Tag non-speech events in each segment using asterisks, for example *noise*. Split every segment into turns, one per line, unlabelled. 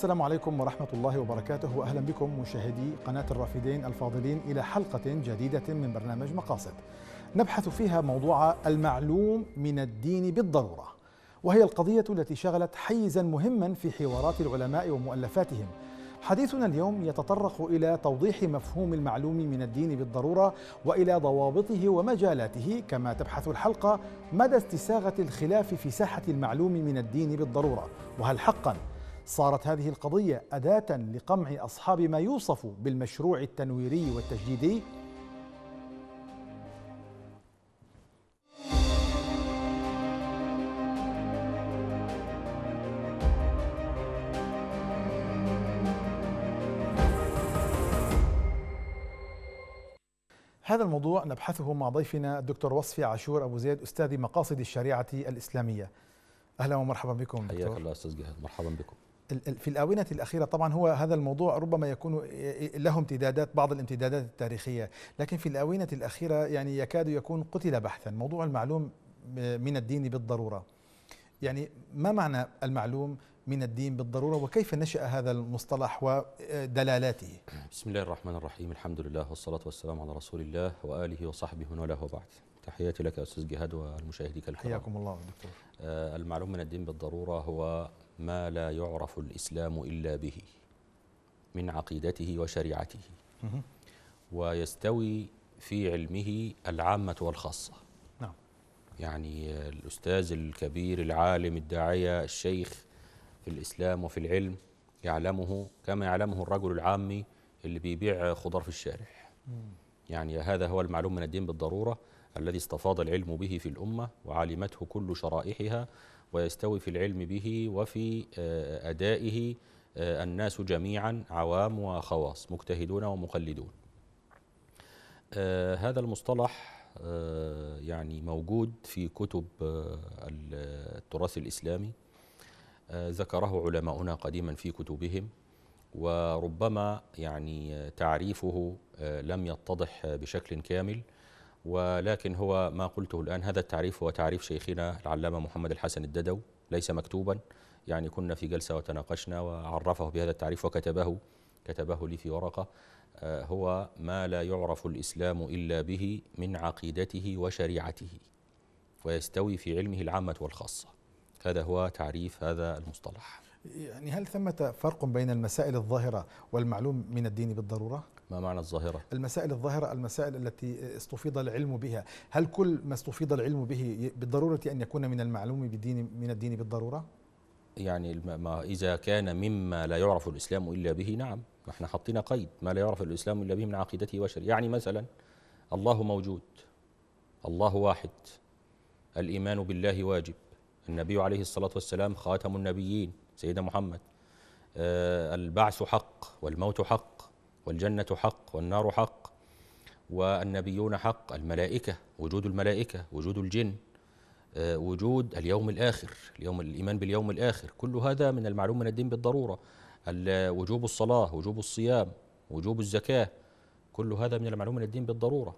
السلام عليكم ورحمة الله وبركاته وأهلا بكم مشاهدي قناة الرافدين الفاضلين إلى حلقة جديدة من برنامج مقاصد نبحث فيها موضوع المعلوم من الدين بالضرورة وهي القضية التي شغلت حيزا مهما في حوارات العلماء ومؤلفاتهم حديثنا اليوم يتطرق إلى توضيح مفهوم المعلوم من الدين بالضرورة وإلى ضوابطه ومجالاته كما تبحث الحلقة مدى استساغة الخلاف في ساحة المعلوم من الدين بالضرورة وهل حقاً صارت هذه القضية أداة لقمع أصحاب ما يوصف بالمشروع التنويري والتجديدي هذا الموضوع نبحثه مع ضيفنا الدكتور وصفي عاشور ابو زيد استاذ مقاصد الشريعه الاسلاميه اهلا
ومرحبا بكم دكتور. حياك الله استاذ جهاد مرحبا بكم
في الآونة الأخيرة طبعا هو هذا الموضوع ربما يكون له امتدادات بعض الامتدادات التاريخية لكن في الآونة الأخيرة يعني يكاد يكون قتل بحثا موضوع المعلوم من الدين بالضرورة يعني ما معنى المعلوم من الدين بالضرورة وكيف نشأ هذا المصطلح ودلالاته
بسم الله الرحمن الرحيم الحمد لله والصلاة والسلام على رسول الله وآله وصحبه وله وبعد تحياتي لك أستاذ جهاد والمشاهدين الكرام حياكم الله دكتور آه، المعلوم من الدين بالضرورة هو ما لا يعرف الإسلام إلا به من عقيدته وشريعته ويستوي في علمه العامة والخاصة نعم يعني الأستاذ الكبير العالم الداعية الشيخ في الإسلام وفي العلم يعلمه كما يعلمه الرجل العامي اللي بيبيع خضار في الشارع يعني هذا هو المعلوم من الدين بالضرورة الذي استفاض العلم به في الأمة وعلمته كل شرائحها ويستوي في العلم به وفي آه، أدائه آه، الناس جميعا عوام وخواص مجتهدون ومقلدون آه، هذا المصطلح يعني موجود في كتب التراث الإسلامي ذكره علماؤنا قديما في كتبهم وربما يعني تعريفه لم يتضح بشكل كامل ولكن هو ما قلته الآن هذا التعريف هو تعريف شيخنا العلامة محمد الحسن الددو ليس مكتوبا يعني كنا في جلسة وتناقشنا وعرفه بهذا التعريف وكتبه كتبه لي في ورقة آه، هو ما لا يعرف الإسلام إلا به من عقيدته وشريعته ويستوي في علمه العامة والخاصة هذا هو تعريف هذا المصطلح
يعني هل ثمة فرق بين المسائل الظاهرة والمعلوم من الدين بالضرورة؟
ما معنى الظاهرة؟
المسائل الظاهرة المسائل التي استفيض العلم بها هل كل ما استفيض العلم به بالضرورة أن يكون من المعلوم بالدين من الدين بالضرورة؟
يعني ما إذا كان مما لا يعرف الإسلام إلا به نعم احنا حطينا قيد ما لا يعرف الإسلام إلا به من عقيدته وشر يعني مثلا الله موجود الله واحد الإيمان بالله واجب النبي عليه الصلاة والسلام خاتم النبيين سيدنا محمد آه، البعث حق والموت حق والجنة حق والنار حق والنبيون حق الملائكة وجود الملائكة وجود الجن آه، وجود اليوم الآخر اليوم الإيمان باليوم الآخر كل هذا من المعلوم من الدين بالضرورة وجوب الصلاة وجوب الصيام وجوب الزكاة كل هذا من المعلوم من الدين بالضرورة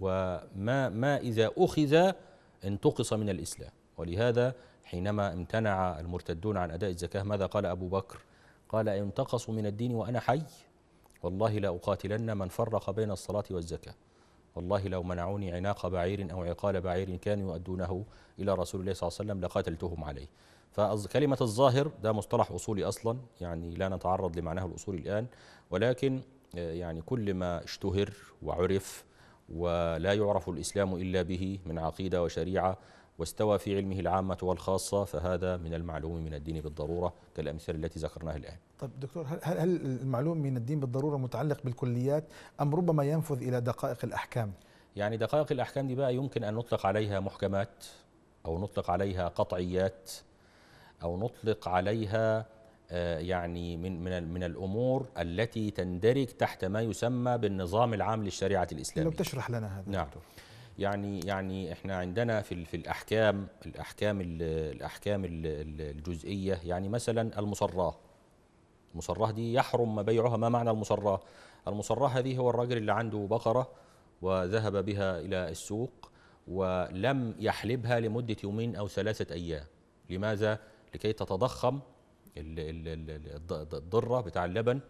وما ما إذا أخذ انتقص من الإسلام ولهذا حينما امتنع المرتدون عن أداء الزكاة ماذا قال أبو بكر قال ينتقص من الدين وأنا حي والله لا أقاتلن من فرق بين الصلاة والزكاة والله لو منعوني عناق بعير أو عقال بعير كانوا يؤدونه إلى رسول الله صلى الله عليه وسلم لقاتلتهم عليه فكلمة الظاهر ده مصطلح أصولي أصلا يعني لا نتعرض لمعناه الأصولي الآن ولكن يعني كل ما اشتهر وعرف ولا يعرف الإسلام إلا به من عقيدة وشريعة واستوى في علمه العامة والخاصة فهذا من المعلوم من الدين بالضرورة كالأمثلة التي ذكرناها الآن
طيب دكتور هل, هل المعلوم من الدين بالضرورة متعلق بالكليات أم ربما ينفذ إلى دقائق الأحكام؟
يعني دقائق الأحكام دي بقى يمكن أن نطلق عليها محكمات أو نطلق عليها قطعيات أو نطلق عليها آه، يعني من من من الامور التي تندرج تحت ما يسمى بالنظام العام للشريعه الاسلاميه.
لو تشرح لنا هذا
نعم. دكتور. يعني يعني احنا عندنا في في الاحكام الاحكام الاحكام الجزئيه يعني مثلا المصراه المصراه دي يحرم بيعها ما معنى المصراه المصراه هذه هو الرجل اللي عنده بقره وذهب بها الى السوق ولم يحلبها لمده يومين او ثلاثه ايام لماذا لكي تتضخم الضره بتاع اللبن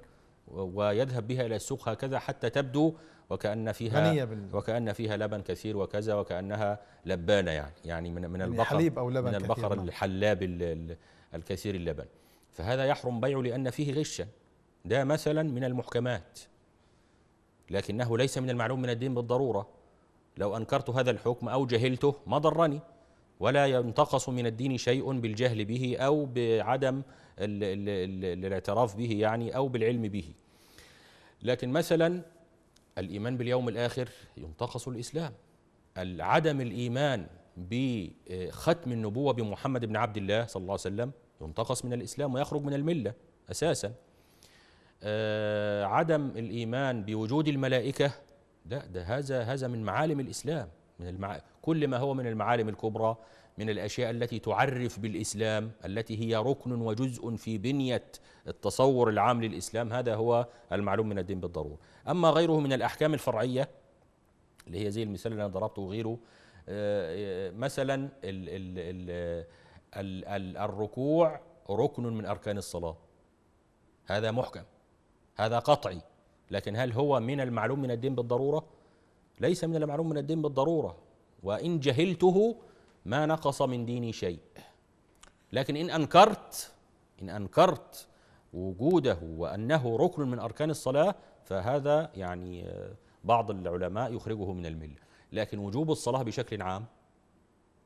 ويذهب بها الى السوق هكذا حتى تبدو وكأن فيها وكأن فيها لبن كثير وكذا وكأنها لبانة يعني يعني من من يعني البقر حليب أو لبن من البقر نعم. الحلاب الكثير اللبن فهذا يحرم بيعه لأن فيه غشا ده مثلا من المحكمات لكنه ليس من المعلوم من الدين بالضرورة لو أنكرت هذا الحكم أو جهلته ما ضرني ولا ينتقص من الدين شيء بالجهل به أو بعدم الـ الـ الـ الاعتراف به يعني أو بالعلم به لكن مثلا الإيمان باليوم الآخر ينتقص الإسلام عدم الإيمان بختم النبوة بمحمد بن عبد الله صلى الله عليه وسلم ينتقص من الإسلام ويخرج من الملة أساسا آه، عدم الإيمان بوجود الملائكة ده, ده هذا هذا من معالم الإسلام من المع... كل ما هو من المعالم الكبرى من الاشياء التي تعرف بالاسلام التي هي ركن وجزء في بنيه التصور العام للاسلام هذا هو المعلوم من الدين بالضروره اما غيره من الاحكام الفرعيه اللي هي زي المثال اللي انا ضربته وغيره آه، آه، مثلا ال ال ال ال ال الركوع ركن من اركان الصلاه هذا محكم هذا قطعي لكن هل هو من المعلوم من الدين بالضروره ليس من المعلوم من الدين بالضروره وان جهلته ما نقص من ديني شيء لكن ان انكرت ان انكرت وجوده وانه ركن من اركان الصلاه فهذا يعني بعض العلماء يخرجه من المله لكن وجوب الصلاه بشكل عام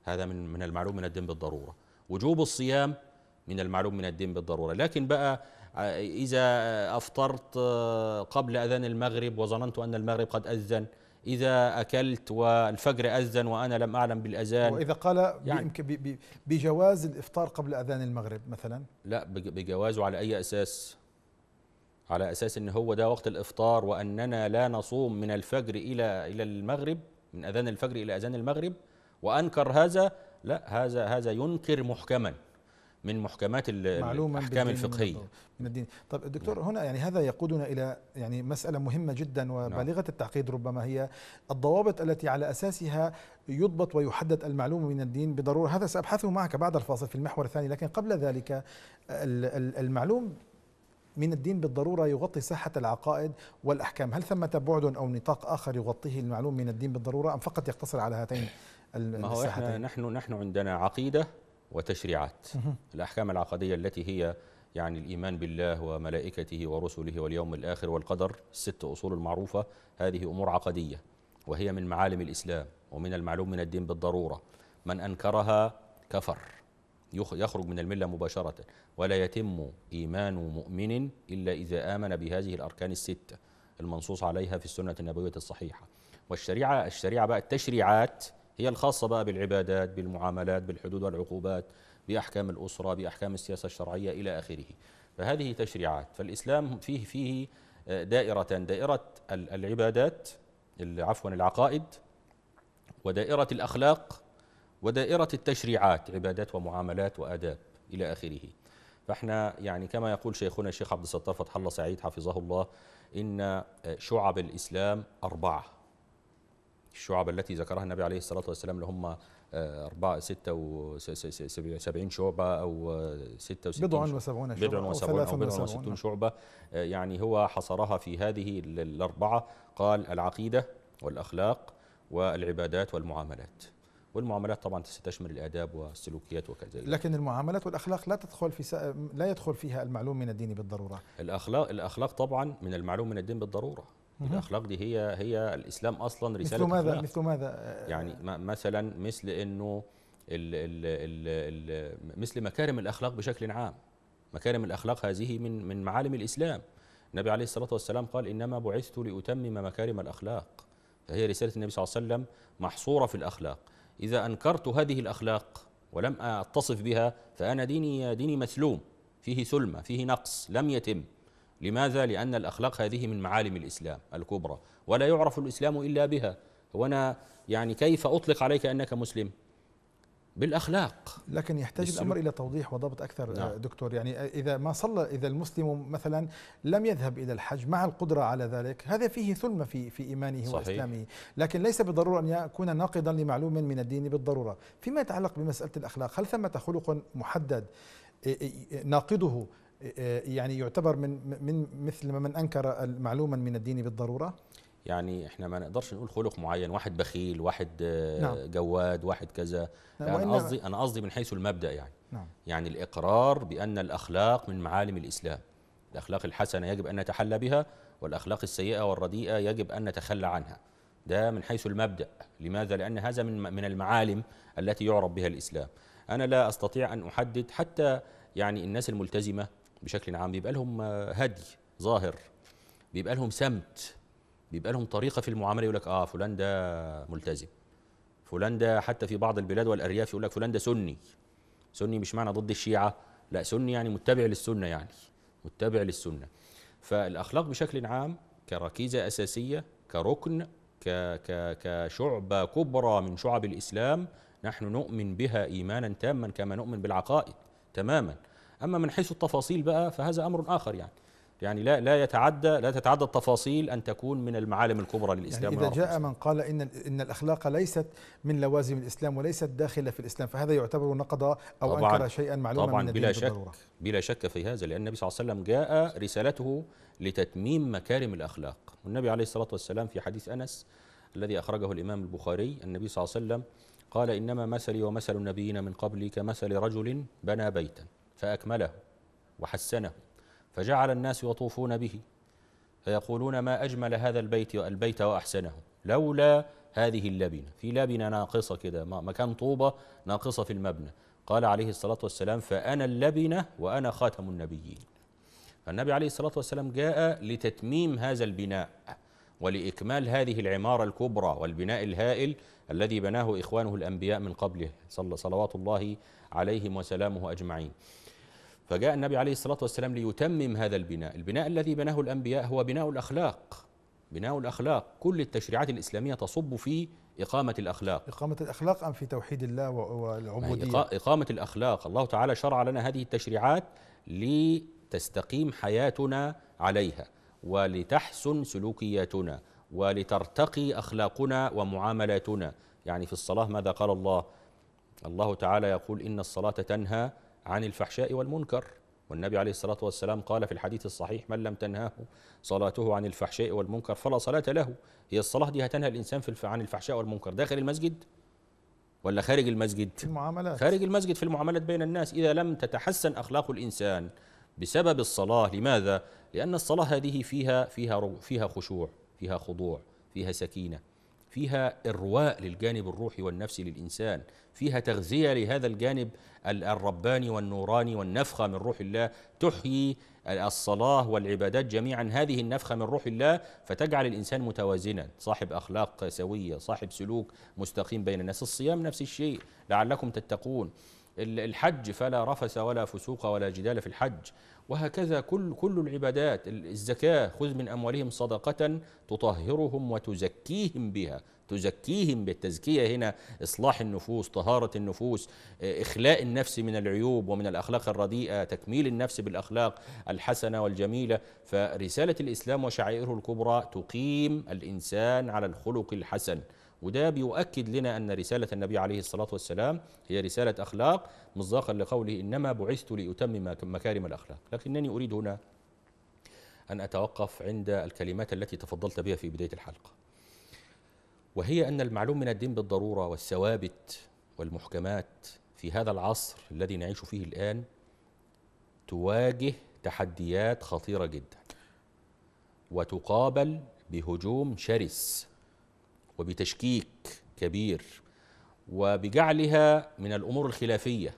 هذا من من المعلوم من الدين بالضروره وجوب الصيام من المعلوم من الدين بالضروره لكن بقى آه، اذا افطرت آه، قبل اذان المغرب وظننت ان المغرب قد اذن إذا أكلت والفجر أذن وأنا لم أعلم بالأذان وإذا قال
يعني بجواز الإفطار قبل أذان المغرب مثلا
لا بجوازه على أي أساس على أساس أن هو ده وقت الإفطار وأننا لا نصوم من الفجر إلى إلى المغرب من أذان الفجر إلى أذان المغرب وأنكر هذا لا هذا هذا ينكر محكما من محكمات الاحكام الفقهيه
من الدين طب الدكتور نعم. هنا يعني هذا يقودنا الى يعني مساله مهمه جدا نعم. وبالغه التعقيد ربما هي الضوابط التي على اساسها يضبط ويحدد المعلوم من الدين بضروره هذا سابحثه معك بعد الفاصل في المحور الثاني لكن قبل ذلك المعلوم من الدين بالضروره يغطي صحه العقائد والاحكام، هل ثمة بعد او نطاق اخر يغطيه المعلوم من الدين بالضروره ام فقط يقتصر على هاتين ما هو احنا
نحن نحن عندنا عقيده وتشريعات الأحكام العقدية التي هي يعني الإيمان بالله وملائكته ورسله واليوم الآخر والقدر الست أصول المعروفة هذه أمور عقدية وهي من معالم الإسلام ومن المعلوم من الدين بالضرورة من أنكرها كفر يخرج من الملة مباشرة ولا يتم إيمان مؤمن إلا إذا آمن بهذه الأركان الستة المنصوص عليها في السنة النبوية الصحيحة والشريعة الشريعة بقى التشريعات هي الخاصة بقى بالعبادات بالمعاملات بالحدود والعقوبات بأحكام الأسرة بأحكام السياسة الشرعية إلى آخره فهذه تشريعات فالإسلام فيه فيه آه، دائرة دائرة العبادات عفوا العقائد ودائرة الأخلاق ودائرة التشريعات عبادات ومعاملات وآداب إلى آخره فاحنا يعني كما يقول شيخنا الشيخ عبد الستار فتح الله سعيد حفظه الله إن آه، شعب الإسلام أربعة الشعب التي ذكرها النبي عليه الصلاة والسلام اللي هم آه، أربعة ستة وسبعين شعبة أو آه، ستة وستين بضع وسبعون شعبة بضع وسبعون أو بضع وستون شعبة يعني هو حصرها في هذه الأربعة قال العقيدة والأخلاق والعبادات والمعاملات والمعاملات طبعا ستشمل الاداب والسلوكيات وكذا لكن
المعاملات والاخلاق لا تدخل في لا يدخل فيها المعلوم من الدين بالضروره
الاخلاق الاخلاق طبعا من المعلوم من الدين بالضروره الاخلاق دي هي هي الاسلام اصلا رساله مثل ماذا مثل ماذا يعني مثلا مثل انه الـ الـ الـ الـ مثل مكارم الاخلاق بشكل عام مكارم الاخلاق هذه من من معالم الاسلام النبي عليه الصلاه والسلام قال انما بعثت لاتمم مكارم الاخلاق فهي رساله النبي صلى الله عليه وسلم محصوره في الاخلاق اذا انكرت هذه الاخلاق ولم اتصف بها فانا ديني ديني مسلوم فيه ثلمه فيه نقص لم يتم لماذا؟ لأن الأخلاق هذه من معالم الإسلام الكبرى ولا يعرف الإسلام إلا بها وأنا يعني كيف أطلق عليك أنك مسلم؟ بالاخلاق لكن يحتاج بالسلوك. الامر
الى توضيح وضبط اكثر نعم. آه، دكتور يعني اذا ما صلى اذا المسلم مثلا لم يذهب الى الحج مع القدره على ذلك هذا فيه ثلمه في في ايمانه صحيح. واسلامه لكن ليس بالضروره ان يكون ناقضا لمعلوم من الدين بالضروره فيما يتعلق بمساله الاخلاق هل ثمه خلق محدد ناقضه آه، يعني يعتبر من من مثل من انكر معلوما من الدين بالضروره
يعني احنا ما نقدرش نقول خلق معين واحد بخيل واحد آه، نعم. جواد واحد كذا نعم يعني انا قصدي انا قصدي من حيث المبدا يعني نعم. يعني الاقرار بان الاخلاق من معالم الاسلام الاخلاق الحسنه يجب ان نتحلى بها والاخلاق السيئه والرديئه يجب ان نتخلى عنها ده من حيث المبدا لماذا لان هذا من من المعالم التي يعرف بها الاسلام انا لا استطيع ان احدد حتى يعني الناس الملتزمه بشكل عام بيبقى لهم هدي ظاهر بيبقى لهم سمت بيبقى لهم طريقه في المعامله يقول لك اه فلان ده ملتزم فلان ده حتى في بعض البلاد والارياف يقول لك فلان ده سني سني مش معنى ضد الشيعه لا سني يعني متبع للسنه يعني متبع للسنه فالاخلاق بشكل عام كركيزه اساسيه كركن كشعبه كبرى من شعب الاسلام نحن نؤمن بها ايمانا تاما كما نؤمن بالعقائد تماما أما من حيث التفاصيل بقى فهذا أمر آخر يعني يعني لا لا يتعدى لا تتعدى التفاصيل ان تكون من المعالم الكبرى للاسلام يعني اذا جاء
من قال ان ان الاخلاق ليست من لوازم الاسلام وليست داخله في الاسلام فهذا يعتبر نقض او طبعاً انكر شيئا معلوما طبعا من بلا شك بالضرورة.
بلا شك في هذا لان النبي صلى الله عليه وسلم جاء رسالته لتتميم مكارم الاخلاق والنبي عليه الصلاه والسلام في حديث انس الذي اخرجه الامام البخاري النبي صلى الله عليه وسلم قال انما مثلي ومثل النبيين من قبلي كمثل رجل بنى بيتا فأكمله وحسنه فجعل الناس يطوفون به فيقولون ما أجمل هذا البيت البيت وأحسنه لولا هذه اللبنة في لبنة ناقصة كده مكان طوبة ناقصة في المبنى قال عليه الصلاة والسلام فأنا اللبنة وأنا خاتم النبيين فالنبي عليه الصلاة والسلام جاء لتتميم هذا البناء ولإكمال هذه العمارة الكبرى والبناء الهائل الذي بناه إخوانه الأنبياء من قبله صلى صلوات الله عليهم وسلامه أجمعين فجاء النبي عليه الصلاة والسلام ليتمم هذا البناء البناء الذي بناه الأنبياء هو بناء الأخلاق بناء الأخلاق كل التشريعات الإسلامية تصب في إقامة الأخلاق
إقامة الأخلاق أم في توحيد الله والعبودية
إقامة الأخلاق الله تعالى شرع لنا هذه التشريعات لتستقيم حياتنا عليها ولتحسن سلوكياتنا ولترتقي أخلاقنا ومعاملاتنا يعني في الصلاة ماذا قال الله الله تعالى يقول إن الصلاة تنهى عن الفحشاء والمنكر والنبي عليه الصلاة والسلام قال في الحديث الصحيح من لم تنهاه صلاته عن الفحشاء والمنكر فلا صلاة له هي الصلاة دي هتنهى الإنسان في عن الفحشاء والمنكر داخل المسجد ولا خارج المسجد في المعاملات خارج المسجد في المعاملات بين الناس إذا لم تتحسن أخلاق الإنسان بسبب الصلاة لماذا؟ لأن الصلاة هذه فيها فيها فيها خشوع فيها خضوع فيها سكينة فيها إرواء للجانب الروحي والنفسي للإنسان فيها تغذية لهذا الجانب الرباني والنوراني والنفخة من روح الله تحيي الصلاة والعبادات جميعا هذه النفخة من روح الله فتجعل الإنسان متوازنا صاحب أخلاق سوية صاحب سلوك مستقيم بين الناس الصيام نفس الشيء لعلكم تتقون الحج فلا رفس ولا فسوق ولا جدال في الحج وهكذا كل كل العبادات الزكاة خذ من أموالهم صدقة تطهرهم وتزكيهم بها تزكيهم بالتزكية هنا إصلاح النفوس طهارة النفوس آه، إخلاء النفس من العيوب ومن الأخلاق الرديئة تكميل النفس بالأخلاق الحسنة والجميلة فرسالة الإسلام وشعائره الكبرى تقيم الإنسان على الخلق الحسن وده بيؤكد لنا أن رسالة النبي عليه الصلاة والسلام هي رسالة أخلاق مصداقا لقوله إنما بعثت لأتمم مكارم الأخلاق لكنني أريد هنا أن أتوقف عند الكلمات التي تفضلت بها في بداية الحلقة وهي أن المعلوم من الدين بالضرورة والثوابت والمحكمات في هذا العصر الذي نعيش فيه الآن تواجه تحديات خطيرة جدا وتقابل بهجوم شرس وبتشكيك كبير وبجعلها من الأمور الخلافية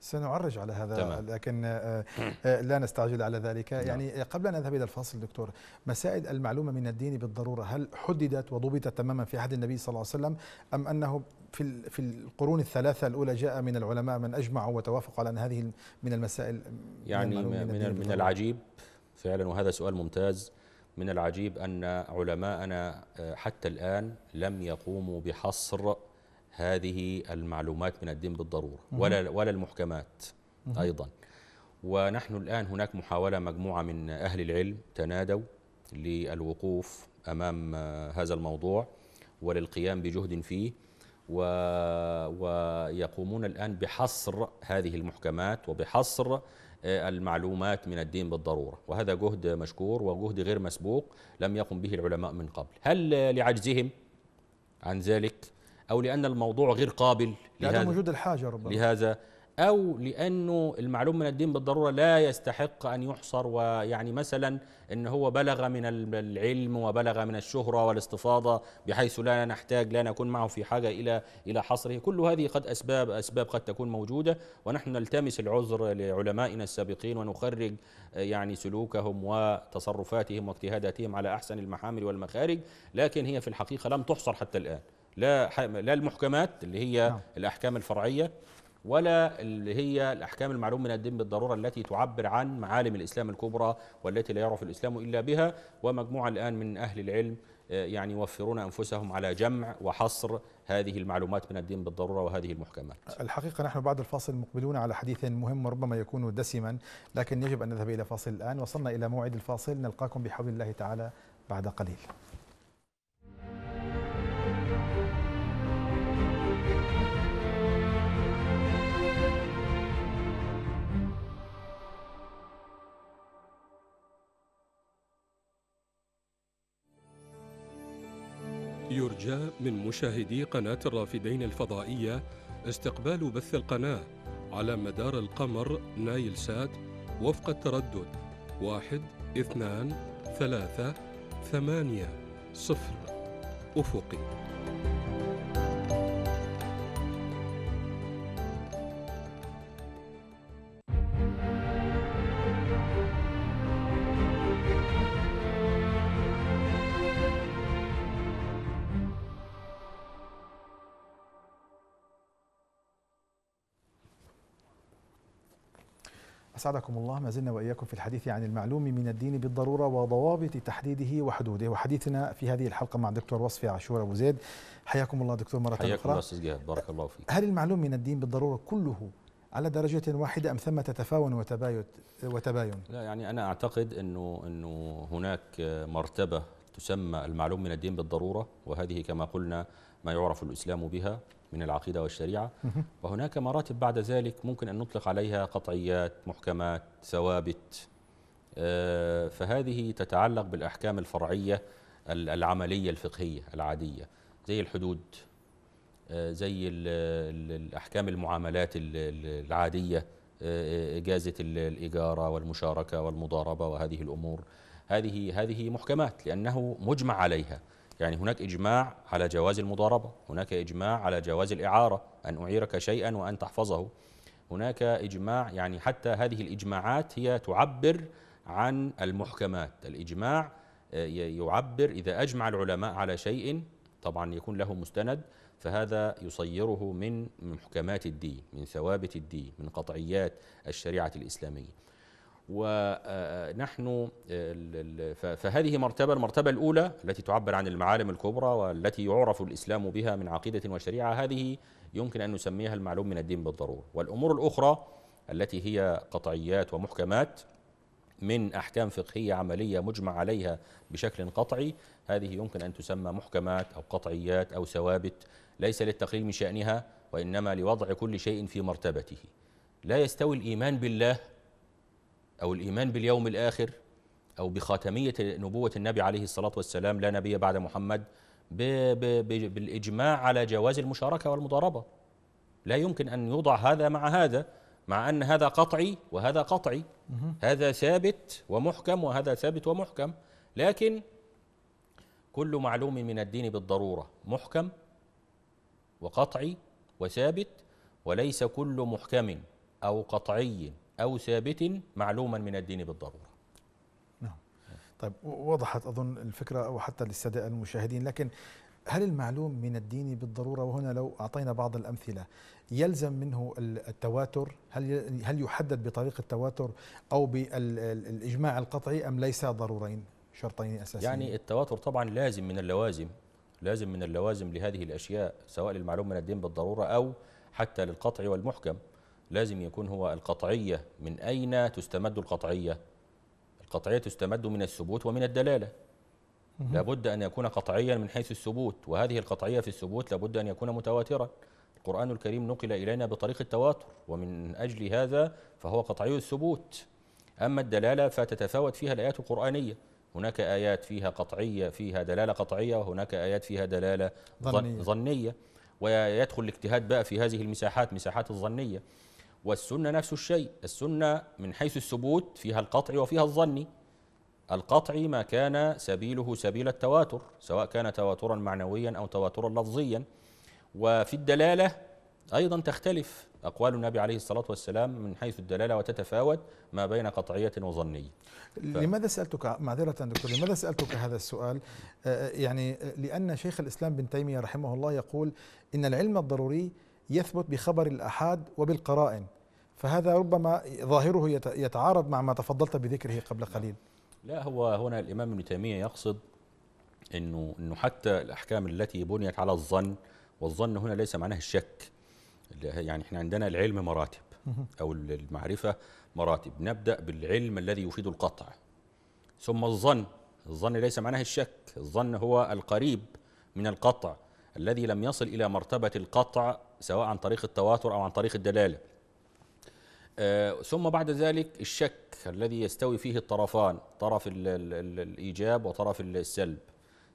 سنعرج على هذا تمام. لكن آه، آه، آه، لا نستعجل على ذلك نعم. يعني قبل أن نذهب إلى الفاصل دكتور مسائل المعلومة من الدين بالضرورة هل حددت وضبطت تماما في عهد النبي صلى الله عليه وسلم أم أنه في في القرون الثلاثة الأولى جاء من العلماء من أجمعوا وتوافقوا على أن هذه من المسائل يعني من, من, من, من العجيب
فعلا وهذا سؤال ممتاز من العجيب أن علماءنا آه، حتى الآن لم يقوموا بحصر هذه المعلومات من الدين بالضرورة ولا, ولا المحكمات أيضا ونحن الآن هناك محاولة مجموعة من أهل العلم تنادوا للوقوف أمام آه، هذا الموضوع وللقيام بجهد فيه و... ويقومون الآن بحصر هذه المحكمات وبحصر المعلومات من الدين بالضرورة وهذا جهد مشكور وجهد غير مسبوق لم يقم به العلماء من قبل هل لعجزهم عن ذلك أو لأن الموضوع غير قابل لهذا الحاجة ربما لهذا أو لأنه المعلوم من الدين بالضرورة لا يستحق أن يحصر ويعني مثلا أن هو بلغ من العلم وبلغ من الشهرة والاستفاضة بحيث لا نحتاج لا نكون معه في حاجة إلى إلى حصره كل هذه قد أسباب أسباب قد تكون موجودة ونحن نلتمس العذر لعلمائنا السابقين ونخرج آه، يعني سلوكهم وتصرفاتهم واجتهاداتهم على أحسن المحامل والمخارج لكن هي في الحقيقة لم تحصر حتى الآن لا لا المحكمات اللي هي نعم. الأحكام الفرعية ولا اللي هي الأحكام المعلوم من الدين بالضرورة التي تعبر عن معالم الإسلام الكبرى والتي لا يعرف الإسلام إلا بها ومجموعة الآن من أهل العلم آه، يعني يوفرون أنفسهم على جمع وحصر هذه المعلومات من الدين بالضرورة وهذه المحكمات
الحقيقة نحن بعد الفاصل مقبلون على حديث مهم ربما يكون دسما لكن يجب أن نذهب إلى فاصل الآن وصلنا إلى موعد الفاصل نلقاكم بحول الله تعالى بعد قليل
جاء من مشاهدي قناة الرافدين الفضائية استقبال بث القناة على مدار القمر نايل سات وفق التردد واحد اثنان ثلاثة ثمانية صفر أفقي
أسعدكم الله ما زلنا وإياكم في الحديث عن المعلوم من الدين بالضرورة وضوابط تحديده وحدوده وحديثنا في هذه الحلقة مع الدكتور وصفي عاشور أبو زيد حياكم الله دكتور مرة حياكم أخرى حياكم الله أستاذ
جهاد بارك الله فيك
هل المعلوم من الدين بالضرورة كله على درجة واحدة أم ثمة تفاون وتباين؟
لا يعني أنا أعتقد أنه أنه هناك مرتبة تسمى المعلوم من الدين بالضرورة وهذه كما قلنا ما يعرف الإسلام بها من العقيدة والشريعة وهناك مراتب بعد ذلك ممكن أن نطلق عليها قطعيات محكمات ثوابت آه، فهذه تتعلق بالأحكام الفرعية العملية الفقهية العادية زي الحدود آه، زي الأحكام المعاملات العادية آه، إجازة الإجارة والمشاركة والمضاربة وهذه الأمور هذه هذه محكمات لأنه مجمع عليها يعني هناك إجماع على جواز المضاربة هناك إجماع على جواز الإعارة أن أعيرك شيئا وأن تحفظه هناك إجماع يعني حتى هذه الإجماعات هي تعبر عن المحكمات الإجماع آه، يعبر إذا أجمع العلماء على شيء طبعا يكون له مستند فهذا يصيره من محكمات الدين من ثوابت الدين من قطعيات الشريعة الإسلامية ونحن آه، آه، آه، فهذه مرتبة المرتبة الأولى التي تعبر عن المعالم الكبرى والتي يعرف الإسلام بها من عقيدة وشريعة هذه يمكن أن نسميها المعلوم من الدين بالضرورة والأمور الأخرى التي هي قطعيات ومحكمات من أحكام فقهية عملية مجمع عليها بشكل قطعي هذه يمكن أن تسمى محكمات أو قطعيات أو ثوابت ليس للتقليل من شأنها وإنما لوضع كل شيء في مرتبته لا يستوي الإيمان بالله أو الإيمان باليوم الآخر أو بخاتمية نبوة النبي عليه الصلاة والسلام لا نبي بعد محمد بالإجماع على جواز المشاركة والمضاربة لا يمكن أن يوضع هذا مع هذا مع أن هذا قطعي وهذا قطعي هذا ثابت ومحكم وهذا ثابت ومحكم لكن كل معلوم من الدين بالضرورة محكم وقطعي وثابت وليس كل محكم أو قطعي أو ثابت معلوما من الدين بالضرورة
نعم طيب وضحت أظن الفكرة أو حتى للسادة المشاهدين لكن هل المعلوم من الدين بالضرورة وهنا لو أعطينا بعض الأمثلة يلزم منه التواتر هل هل يحدد بطريقة التواتر أو بالإجماع القطعي أم ليس ضرورين شرطين أساسيين يعني
التواتر طبعا لازم من اللوازم لازم من اللوازم لهذه الأشياء سواء للمعلوم من الدين بالضرورة أو حتى للقطع والمحكم لازم يكون هو القطعية من أين تستمد القطعية القطعية تستمد من الثبوت ومن الدلالة لابد أن يكون قطعيا من حيث الثبوت وهذه القطعية في الثبوت لابد أن يكون متواترا القرآن الكريم نقل إلينا بطريق التواتر ومن أجل هذا فهو قطعي الثبوت أما الدلالة فتتفاوت فيها الآيات القرآنية هناك آيات فيها قطعية فيها دلالة قطعية وهناك آيات فيها دلالة ظنية, ظنية. ويدخل الاجتهاد بقى في هذه المساحات مساحات الظنية والسنة نفس الشيء السنة من حيث الثبوت فيها القطع وفيها الظني القطع ما كان سبيله سبيل التواتر سواء كان تواترا معنويا أو تواترا لفظيا وفي الدلالة أيضا تختلف أقوال النبي عليه الصلاة والسلام من حيث الدلالة وتتفاوت ما بين قطعية وظنية
ف... لماذا سألتك معذرة دكتور لماذا سألتك هذا السؤال آه، آه، يعني لأن شيخ الإسلام بن تيمية رحمه الله يقول إن العلم الضروري يثبت بخبر الأحاد وبالقرائن فهذا ربما ظاهره يتعارض مع ما تفضلت بذكره قبل نعم. قليل
لا هو هنا الإمام ابن تيمية يقصد أنه, إنه حتى الأحكام التي بنيت على الظن والظن هنا ليس معناه الشك يعني احنا عندنا العلم مراتب أو المعرفة مراتب نبدأ بالعلم الذي يفيد القطع ثم الظن الظن ليس معناه الشك الظن هو القريب من القطع الذي لم يصل إلى مرتبة القطع سواء عن طريق التواتر أو عن طريق الدلالة آه، ثم بعد ذلك الشك الذي يستوي فيه الطرفان طرف الـ الـ الـ الإيجاب وطرف السلب